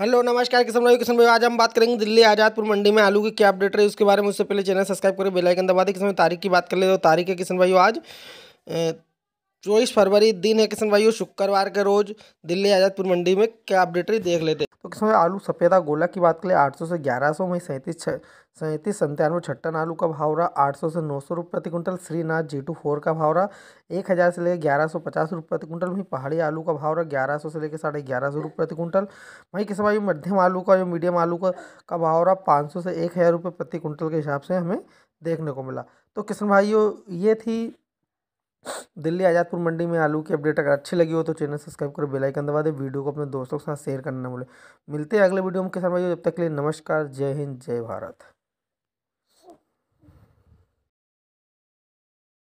hello नमस्कार किसान भाई किसान भाई आज हम बात करेंगे दिल्ली आजादपुर मंडी में आलू की क्या अपडेट रही उसके बारे में उससे पहले चैनल सब्सक्राइब करें बेलाइकन दबा दें किसान भाई तारीख की बात कर ले तो तारीख है किसान भाई आज चौबीस फरवरी दिन है किसान भाई शुक्रवार के रोज़ दिल्ली आजादपुर मंडी में क्या अपडेट रही देख लेते तो किसमें आलू सफ़ेदा गोला की बात करें आठ सौ से ग्यारह सौ वहीं सैंतीस छ सैंतीस संतानवे छट्टन आलू का भाव रहा आठ सौ से नौ सौ रुपये प्रति quintal Shrinath ji two four का भाव रहा एक हज़ार से लेकर ग्यारह सौ पचास रुपये प्रति क्विंटल वहीं पहाड़ी आलू का भाव रहा ग्यारह सौ से लेकर साढ़े ग्यारह सौ रुपये प्रति क्विंटल वहीं किसम भाई मध्यम आलू का जो मीडियम आलू का का भाव रहा पाँच सौ से एक हज़ार रुपये प्रति क्विंटल के हिसाब से हमें देखने को मिला तो किसान भाइयों ये थी दिल्ली आजादपुर मंडी में आलू की अपडेट अगर अच्छी लगी हो तो चैनल सब्सक्राइब करो बेल आइकन दबा दे वीडियो को अपने दोस्तों के साथ शेयर करना ना मिलते हैं अगले वीडियो में किसान भाई जब तक के लिए नमस्कार जय हिंद जय भारत